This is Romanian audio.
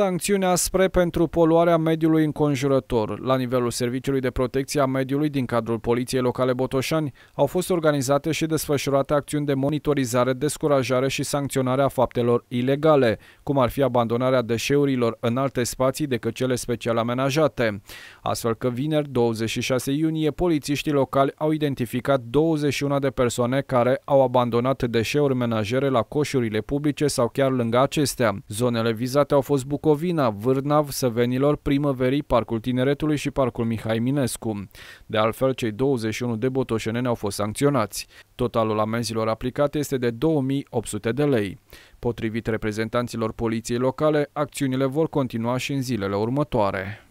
sancțiunea aspre pentru poluarea mediului înconjurător. La nivelul Serviciului de Protecție a Mediului din cadrul Poliției Locale Botoșani au fost organizate și desfășurate acțiuni de monitorizare, descurajare și sancționare a faptelor ilegale, cum ar fi abandonarea deșeurilor în alte spații decât cele special amenajate. Astfel că vineri, 26 iunie, polițiștii locali au identificat 21 de persoane care au abandonat deșeuri menajere la coșurile publice sau chiar lângă acestea. Zonele vizate au fost bucurate Bucovina, Vârnav, Săvenilor, Primăverii, Parcul Tineretului și Parcul Mihai Minescu. De altfel, cei 21 de botoșeneni au fost sancționați. Totalul amenzilor aplicate este de 2800 de lei. Potrivit reprezentanților poliției locale, acțiunile vor continua și în zilele următoare.